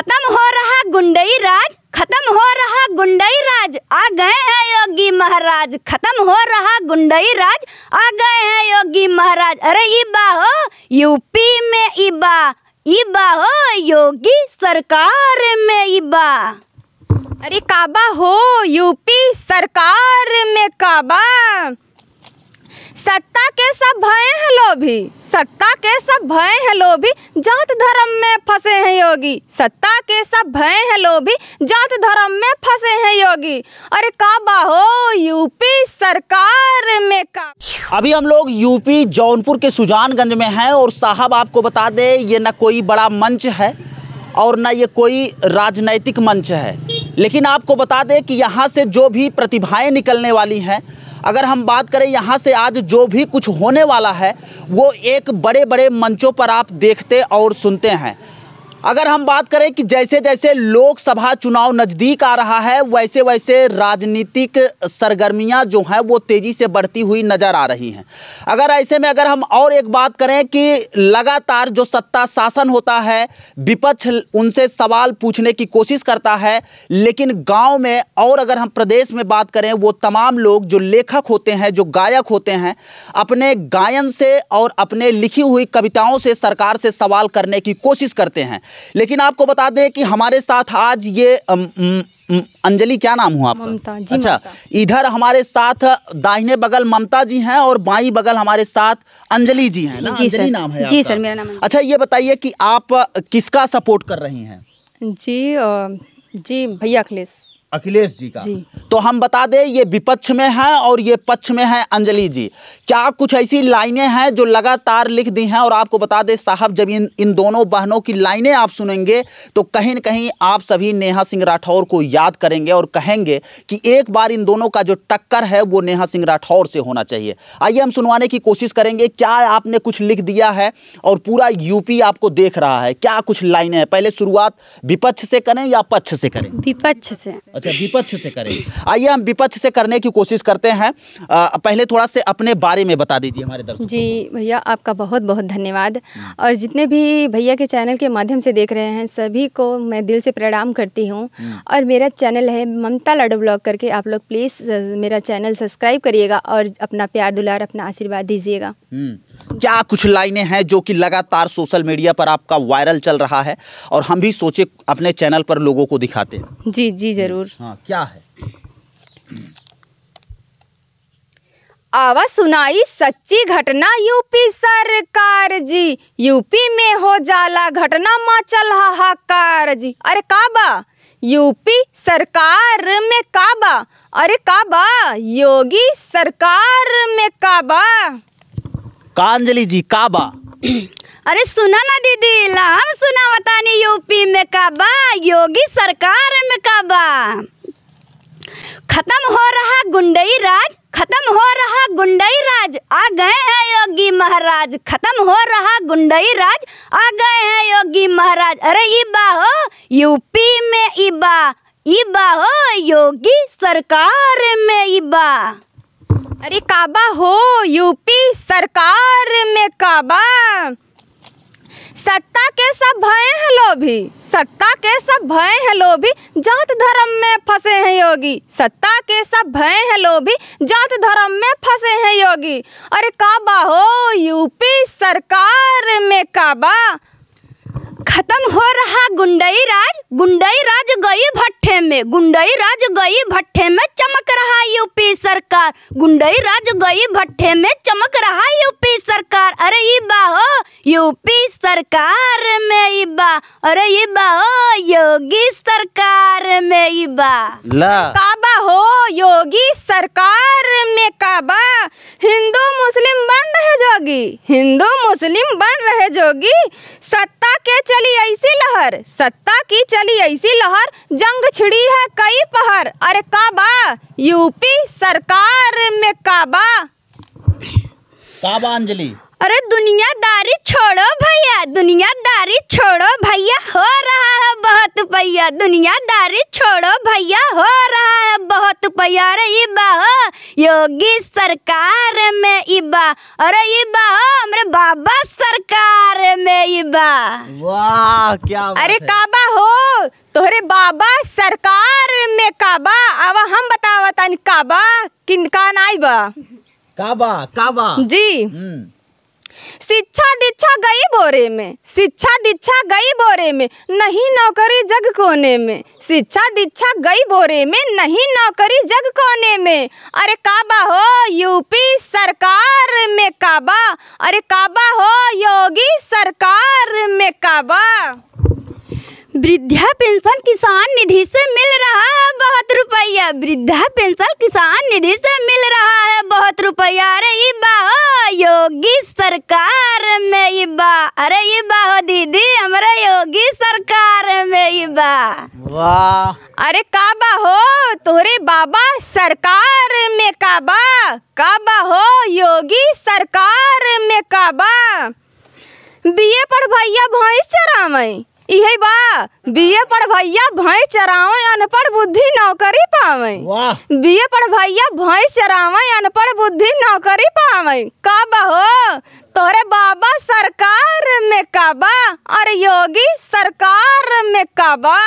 खत्म हो रहा गुंडई राज खत्म हो रहा गुंडई राज आ गए हैं योगी महाराज खत्म हो रहा गुंडई राज आ गए हैं योगी महाराज अरे इबा हो यूपी में इबा इबा हो योगी सरकार में इबा अरे काबा हो यूपी सरकार में काबा सत्ता के सब भय हैं लोभी सत्ता के सब भय हैं लोभी जात धर्म में फंसे हैं योगी सत्ता के सब भय हैं लोभी जात धर्म में फंसे हैं योगी अरे का बाहो यूपी सरकार में का अभी हम लोग यूपी जौनपुर के सुजानगंज में हैं और साहब आपको बता दे ये ना कोई बड़ा मंच है और ना ये कोई राजनैतिक मंच है लेकिन आपको बता दें कि यहाँ से जो भी प्रतिभाएं निकलने वाली हैं अगर हम बात करें यहाँ से आज जो भी कुछ होने वाला है वो एक बड़े बड़े मंचों पर आप देखते और सुनते हैं अगर हम बात करें कि जैसे जैसे लोकसभा चुनाव नज़दीक आ रहा है वैसे वैसे राजनीतिक सरगर्मियां जो हैं वो तेज़ी से बढ़ती हुई नज़र आ रही हैं अगर ऐसे में अगर हम और एक बात करें कि लगातार जो सत्ता शासन होता है विपक्ष उनसे सवाल पूछने की कोशिश करता है लेकिन गांव में और अगर हम प्रदेश में बात करें वो तमाम लोग जो लेखक होते हैं जो गायक होते हैं अपने गायन से और अपने लिखी हुई कविताओं से सरकार से सवाल करने की कोशिश करते हैं लेकिन आपको बता दें कि हमारे साथ आज ये अंजलि क्या नाम हुआ आपका जी अच्छा इधर हमारे साथ दाहिने बगल ममता जी हैं और बाई बगल हमारे साथ अंजलि जी हैं ना जी अंजलि नाम है जी सर मेरा नाम अच्छा ये बताइए कि आप किसका सपोर्ट कर रही हैं जी जी भैया अखिलेश अखिलेश जी का जी। तो हम बता दें ये विपक्ष में है और ये पक्ष में है अंजलि जी क्या कुछ ऐसी लाइनें हैं जो लगातार लिख दी हैं और आपको बता दें साहब जब इन इन दोनों बहनों की लाइनें आप सुनेंगे तो कहीं ना कहीं आप सभी नेहा सिंह राठौर को याद करेंगे और कहेंगे कि एक बार इन दोनों का जो टक्कर है वो नेहा सिंह राठौर से होना चाहिए आइए हम सुनवाने की कोशिश करेंगे क्या आपने कुछ लिख दिया है और पूरा यूपी आपको देख रहा है क्या कुछ लाइनें हैं पहले शुरुआत विपक्ष से करें या पक्ष से करें विपक्ष से अच्छा विपक्ष से करें आइए हम विपक्ष से करने की कोशिश करते हैं पहले थोड़ा से अपने बारे में बता दीजिए हमारे दर्शकों जी भैया आपका बहुत बहुत धन्यवाद हम्म। और जितने भी भैया के चैनल के माध्यम से देख रहे हैं सभी को मैं दिल से प्रणाम करती हूँ हम्म। और मेरा चैनल है ममता लाडो ब्लॉग करके आप लोग प्लीज़ मेरा चैनल सब्सक्राइब करिएगा और अपना प्यार दुलार अपना आशीर्वाद दीजिएगा हम्म। क्या कुछ लाइनें हैं जो कि लगातार सोशल मीडिया पर आपका वायरल चल रहा है और हम भी सोचे अपने चैनल पर लोगों को दिखाते हैं जी जी ज़रूर हाँ क्या है आवाज सुनाई सच्ची घटना यूपी सरकार जी यूपी में हो जाला घटना मचल हाहाकार जी अरे काबा यूपी सरकार में काबा अरे काबा योगी सरकार में काबा कांजलि जी काबा अरे सुना ना दीदी ला हम सुना बतानी यूपी में काबा योगी सरकार में हो रहा गुंडई राज आ गए हैं योगी महाराज अरे इबा हो यूपी में इबा इबा हो योगी सरकार में इबा अरे काबा हो यूपी सरकार में काबा सत्ता के सब भय हैं लोभी सत्ता के सब भय हैं लोभी जात धर्म में फंसे हैं योगी सत्ता के सब भय हैं लोभी जात धर्म में फंसे हैं योगी अरे काबा हो यूपी सरकार में काबा खत्म हो रहा गुंडई राज गुंडई राज गई भट्ठे में गुंडई राज गई भट्ठे में चमक रहा यूपी सरकार गुंडई राज गई भट्ठे में चमक रहा यूपी सरकार अरे ये बाहो यूपी सरकार में इबा अरे ये बाहो योगी सरकार में इबा ला काबा हो योगी सरकार में काबा जोगी हिंदू मुस्लिम बन रहे जोगी सत्ता के चली ऐसी लहर सत्ता की चली ऐसी लहर जंग छिड़ी है कई पहर अरे काबा यूपी सरकार में काबा काबा अंजलि अरे दुनियादारी छोड़ो भैया दुनियादारी छोड़ो भैया हो रहा है बहुत भैया दुनियादारी छोड़ो भैया हो रहा है बहुत उपयार इबा योगी सरकार में इबा अरे इबा हमरे बाबा सरकार में इबा वाह क्या बात अरे काबा हो तोहरे बाबा सरकार में काबा अब हम बतावतन काबा किनका नाई बा काबा काबा जी हम्म। शिक्षा दीक्षा गई बोरे में शिक्षा दीक्षा गई बोरे में नहीं नौकरी जग कोने में शिक्षा दीक्षा गई बोरे में नहीं नौकरी जग कोने में अरे काबा हो यूपी सरकार में काबा अरे काबा हो योगी सरकार में काबा वृद्धा पेंशन किसान निधि से मिल रहा है बहुत रुपया वृद्धा पेंशन किसान निधि से मिल रहा है बहुत रुपया अरे ये योगी सरकार में ये बा अरे ये दीदी हमारे योगी सरकार में ये बा वाह अरे काबा हो तोरे बाबा सरकार में काबा काबा हो योगी सरकार में काबा बीए पढ़ भैया भैंस चरावई यही बा बीए भैया भैंस चरावे अनपढ़ बुद्धि नौकरी पावे बीए भैया भैंस चरावे अनपढ़ बुद्धि नौकरी पावे कब हो तोरे बाबा सरकार में काबा और योगी सरकार में काबा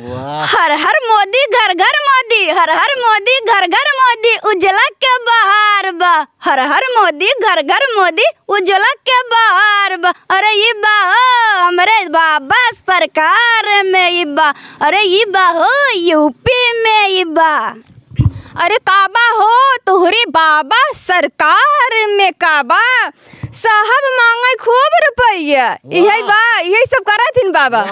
हर हर मोदी घर घर मोदी हर हर मोदी घर घर मोदी उजला के बहार बा हर हर मोदी घर घर मोदी उजला के बहार बा अरे ये बा हमारे बाबा सरकार में ये बा अरे ये बा हो यूपी में ये बा अरे काबा हो तुहरी बाबा सरकार में काबा साहब मांगे खूब रुपया यही बा यही सब करा थी बाबा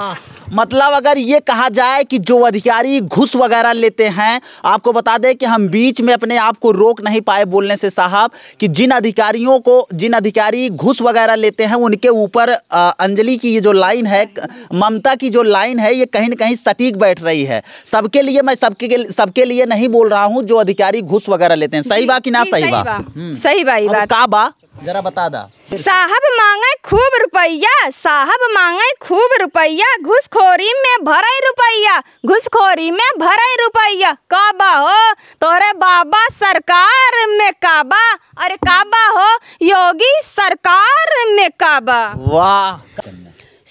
मतलब अगर ये कहा जाए कि जो अधिकारी घुस वगैरह लेते हैं आपको बता दें कि हम बीच में अपने आप को रोक नहीं पाए बोलने से साहब कि जिन अधिकारियों को जिन अधिकारी घुस वगैरह लेते हैं उनके ऊपर अंजलि की ये जो लाइन है ममता की जो लाइन है ये कहीं ना कहीं सटीक बैठ रही है सबके लिए मैं सबके सबके लिए नहीं बोल रहा हूँ जो अधिकारी घुस वगैरह लेते हैं सही बा कि ना सही बा सही हम्म। बात का बा जरा बता दा साहब मांगे खूब रुपया साहब मांगे खूब रुपया घुसखोरी में भरे रुपया घुसखोरी में भरे रुपया काबा हो तोरे बाबा सरकार में काबा अरे काबा हो योगी सरकार में काबा वाह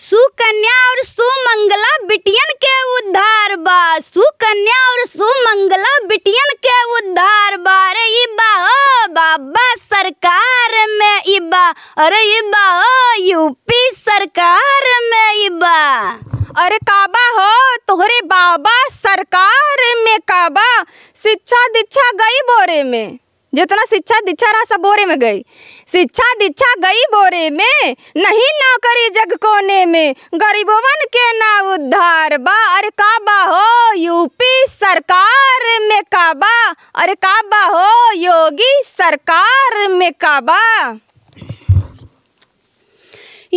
सुकन्या और सुमंगला बिटियन के उद्धार बा सुकन्या और सुमंगला बिटियन के उद्धार बा अरे ई बा बाबा सरकार में ई बा अरे ई बा यूपी सरकार में ई बा अरे काबा हो तोहरे बाबा सरकार में काबा शिक्षा दीक्षा गई बोरे में जितना शिक्षा दीक्षा रहा सब बोरे में गई शिक्षा दीक्षा गई बोरे में नहीं ना करी जग कोने में गरीबोवन के ना उद्धार बा अरे काबा हो यूपी सरकार में काबा अरे काबा हो योगी सरकार में काबा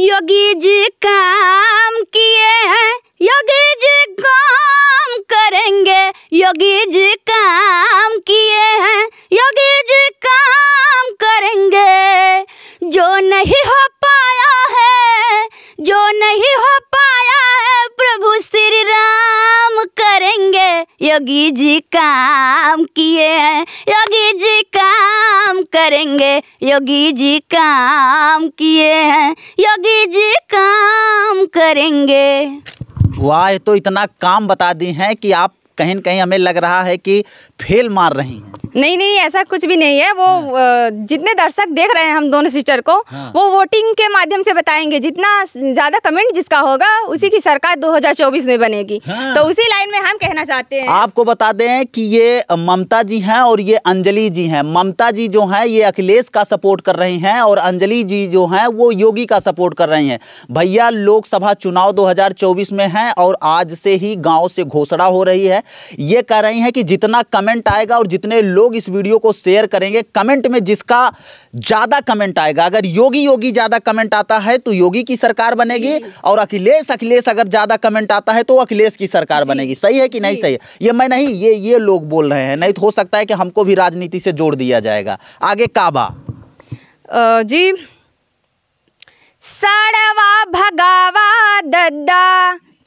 योगी जी काम किए हैं योगी जी काम करेंगे योगी जी काम किए हैं योगी जी काम करेंगे जो नहीं हो पाया है जो नहीं हो योगी जी काम किए हैं योगी जी काम करेंगे योगी जी काम किए हैं योगी जी काम करेंगे वाह तो इतना काम बता दी हैं कि आप कहीं न कहीं हमें लग रहा है कि फेल मार रही हैं नहीं नहीं ऐसा कुछ भी नहीं है वो हाँ। जितने दर्शक देख रहे हैं हम दोनों सिस्टर को हाँ। वो वोटिंग के माध्यम से बताएंगे जितना ज्यादा कमेंट जिसका होगा उसी की सरकार 2024 में बनेगी हाँ। तो उसी लाइन में हम कहना चाहते हैं आपको बता दें कि ये ममता जी हैं और ये अंजलि जी हैं ममता जी जो हैं ये अखिलेश का सपोर्ट कर रही हैं और अंजलि जी जो हैं वो योगी का सपोर्ट कर रही हैं भैया लोकसभा चुनाव 2024 में है और आज से ही गांव से घोषणा हो रही है ये कह रही हैं कि जितना कमेंट आएगा और जितने लोग इस वीडियो को शेयर करेंगे कमेंट में जिसका ज़्यादा कमेंट आएगा अगर योगी योगी ज़्यादा कमेंट आता है तो योगी की सरकार बनेगी और अखिलेश अखिलेश अगर ज़्यादा कमेंट आता है तो अखिलेश की सरकार बनेगी सही है कि नहीं सही ये मैं नहीं ये ये लोग बोल रहे हैं नहीं तो हो सकता है कि हमको भी राजनीति से जोड़ दिया जाएगा आगे काबा जी सड़वा भगावा दद्दा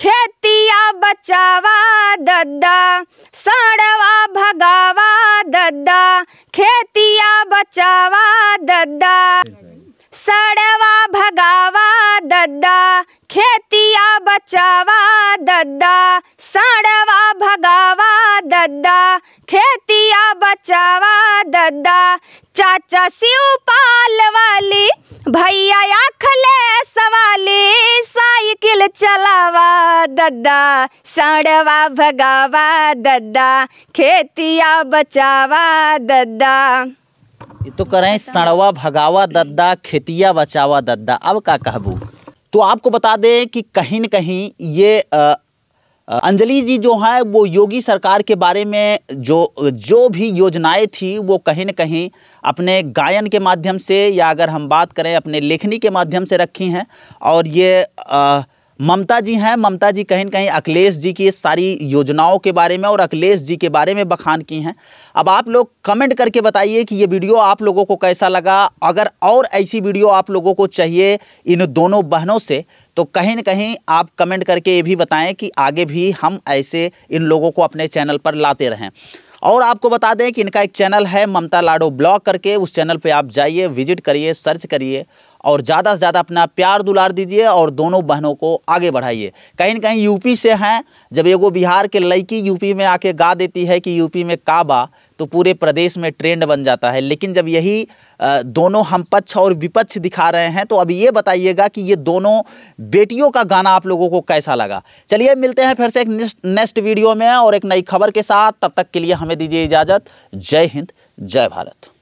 खेतिया बचावा दद्दा साड़वा भगावा दद्दा खेतिया बचावा दद्दा सड़वा भगावा दद्दा खेतिया बचावा दद्दा सड़वा भगावा दद्दा खेतिया बचावा दद्दा चाचा शिव पाल वाली भैया खले सवाली साइकिल चला दद्दा साड़वा भगावा दद्दा खेतिया बचावा दद्दा ये तो करें सड़वा भगावा दद्दा खेतिया बचावा दद्दा अब का कहबू तो आपको बता दें कि कहीं न कहीं ये अंजलि जी जो हैं वो योगी सरकार के बारे में जो जो भी योजनाएं थी वो कहीं न कहीं अपने गायन के माध्यम से या अगर हम बात करें अपने लेखनी के माध्यम से रखी हैं और ये आ, ममता जी हैं ममता जी कहीं ना कहीं अखिलेश जी की सारी योजनाओं के बारे में और अखिलेश जी के बारे में बखान की हैं अब आप लोग कमेंट करके बताइए कि ये वीडियो आप लोगों को कैसा लगा अगर और ऐसी वीडियो आप लोगों को चाहिए इन दोनों बहनों से तो कहीं ना कहीं आप कमेंट करके ये भी बताएं कि आगे भी हम ऐसे इन लोगों को अपने चैनल पर लाते रहें और आपको बता दें कि इनका एक चैनल है ममता लाडो ब्लॉग करके उस चैनल पे आप जाइए विजिट करिए सर्च करिए और ज़्यादा से ज़्यादा अपना प्यार दुलार दीजिए और दोनों बहनों को आगे बढ़ाइए कहीं ना कहीं यूपी से हैं जब एगो बिहार के लड़की यूपी में आके गा देती है कि यूपी में काबा तो पूरे प्रदेश में ट्रेंड बन जाता है लेकिन जब यही दोनों हम पक्ष और विपक्ष दिखा रहे हैं तो अब ये बताइएगा कि ये दोनों बेटियों का गाना आप लोगों को कैसा लगा चलिए मिलते हैं फिर से एक नेक्स्ट वीडियो में और एक नई खबर के साथ तब तक के लिए हमें दीजिए इजाज़त जय हिंद जय भारत